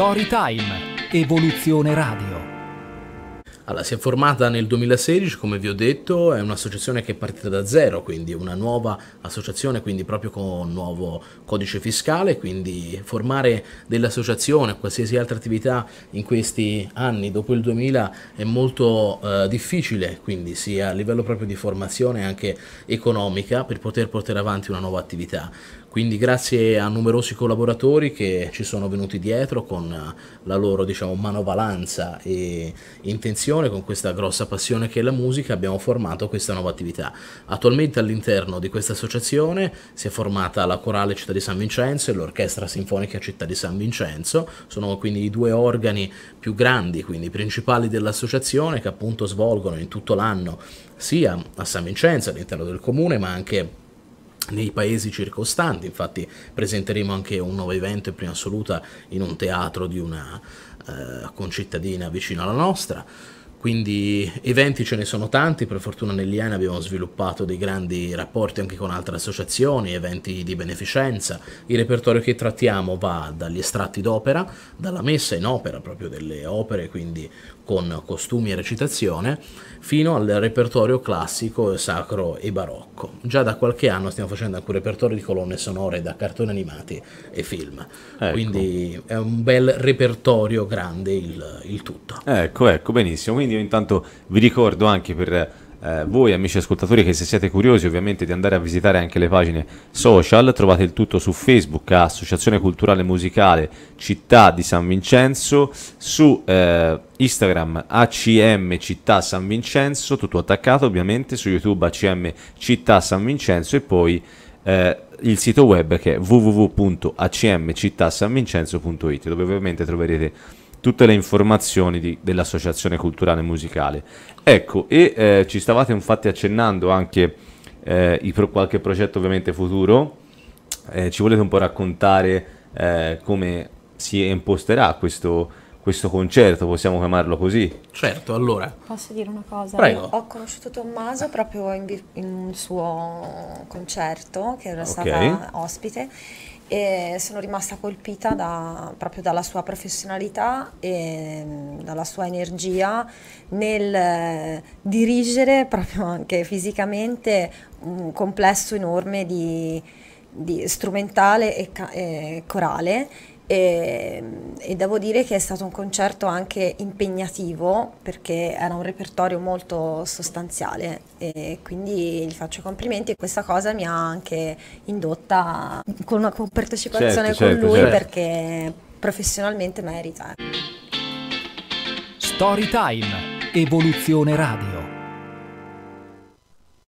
Storytime, Evoluzione Radio. Allora, si è formata nel 2016, come vi ho detto, è un'associazione che è partita da zero, quindi una nuova associazione, quindi proprio con un nuovo codice fiscale, quindi formare dell'associazione, qualsiasi altra attività in questi anni dopo il 2000 è molto eh, difficile, quindi sia a livello proprio di formazione anche economica per poter portare avanti una nuova attività. Quindi grazie a numerosi collaboratori che ci sono venuti dietro con la loro diciamo, manovalanza e intenzione, con questa grossa passione che è la musica, abbiamo formato questa nuova attività. Attualmente all'interno di questa associazione si è formata la Corale Città di San Vincenzo e l'Orchestra Sinfonica Città di San Vincenzo, sono quindi i due organi più grandi, quindi principali dell'associazione che appunto svolgono in tutto l'anno sia a San Vincenzo all'interno del comune ma anche nei paesi circostanti, infatti presenteremo anche un nuovo evento in prima assoluta in un teatro di una eh, concittadina vicino alla nostra. Quindi eventi ce ne sono tanti, per fortuna negli anni abbiamo sviluppato dei grandi rapporti anche con altre associazioni, eventi di beneficenza. Il repertorio che trattiamo va dagli estratti d'opera, dalla messa in opera proprio delle opere, quindi con costumi e recitazione, fino al repertorio classico, sacro e barocco. Già da qualche anno stiamo facendo anche un repertorio di colonne sonore da cartoni animati e film. Ecco. Quindi è un bel repertorio grande il, il tutto. Ecco, ecco, benissimo. Quindi quindi io intanto vi ricordo anche per eh, voi amici ascoltatori che se siete curiosi ovviamente di andare a visitare anche le pagine social trovate il tutto su Facebook Associazione Culturale Musicale Città di San Vincenzo su eh, Instagram ACM Città San Vincenzo tutto attaccato ovviamente su YouTube ACM Città San Vincenzo e poi eh, il sito web che è www.acmcittasanvincenzo.it dove ovviamente troverete tutte le informazioni di, dell'Associazione Culturale Musicale. Ecco, e eh, ci stavate infatti accennando anche eh, i pro, qualche progetto ovviamente futuro, eh, ci volete un po' raccontare eh, come si imposterà questo, questo concerto, possiamo chiamarlo così? Certo, allora. Posso dire una cosa? Prego. Ho conosciuto Tommaso proprio in, in un suo concerto che era okay. stata ospite e sono rimasta colpita da, proprio dalla sua professionalità e mm, dalla sua energia nel eh, dirigere proprio anche fisicamente un complesso enorme di, di strumentale e, e corale e, ehm, e, devo dire che è stato un concerto anche impegnativo perché era un repertorio molto sostanziale e quindi gli faccio complimenti e questa cosa mi ha anche indotta con una partecipazione certo, con certo, lui certo. perché professionalmente merita. Ecco. Storytime, Evoluzione Radio.